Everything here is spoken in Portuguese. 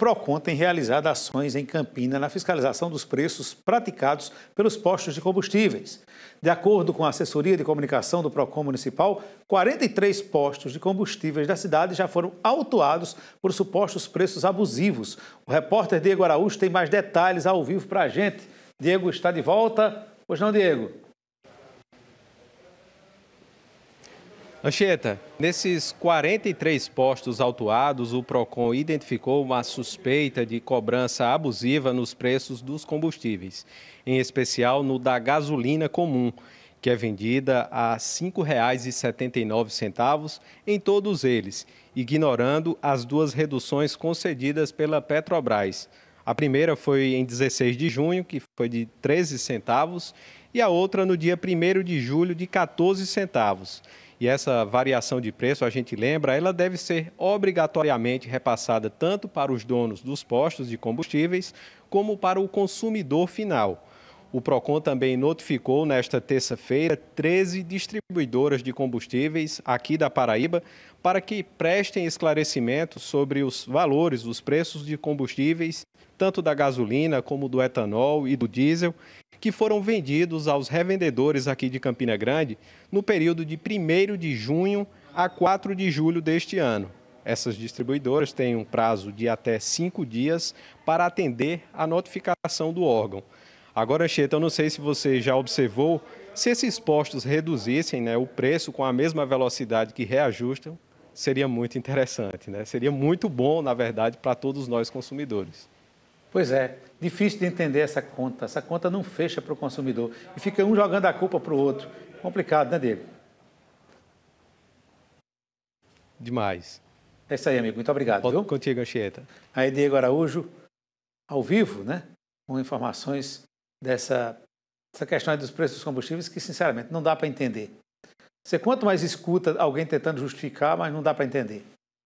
PROCON tem realizado ações em Campina na fiscalização dos preços praticados pelos postos de combustíveis. De acordo com a assessoria de comunicação do PROCON Municipal, 43 postos de combustíveis da cidade já foram autuados por supostos preços abusivos. O repórter Diego Araújo tem mais detalhes ao vivo para a gente. Diego está de volta. Pois não, Diego? Anchieta, nesses 43 postos autuados, o PROCON identificou uma suspeita de cobrança abusiva nos preços dos combustíveis, em especial no da gasolina comum, que é vendida a R$ 5,79 em todos eles, ignorando as duas reduções concedidas pela Petrobras. A primeira foi em 16 de junho, que foi de 13 centavos, e a outra no dia 1 de julho, de 14 centavos e essa variação de preço, a gente lembra, ela deve ser obrigatoriamente repassada tanto para os donos dos postos de combustíveis como para o consumidor final. O PROCON também notificou nesta terça-feira 13 distribuidoras de combustíveis aqui da Paraíba para que prestem esclarecimento sobre os valores, os preços de combustíveis, tanto da gasolina como do etanol e do diesel, que foram vendidos aos revendedores aqui de Campina Grande no período de 1 de junho a 4 de julho deste ano. Essas distribuidoras têm um prazo de até cinco dias para atender a notificação do órgão. Agora, Cheta, eu não sei se você já observou, se esses postos reduzissem né, o preço com a mesma velocidade que reajustam, seria muito interessante, né? seria muito bom, na verdade, para todos nós consumidores. Pois é, difícil de entender essa conta. Essa conta não fecha para o consumidor e fica um jogando a culpa para o outro. Complicado, né, Diego? Demais. É isso aí, amigo. Muito obrigado. Volto viu? contigo, Anchieta. Aí, Diego Araújo, ao vivo, né? Com informações dessa questão dos preços dos combustíveis que, sinceramente, não dá para entender. Você quanto mais escuta alguém tentando justificar, mas não dá para entender.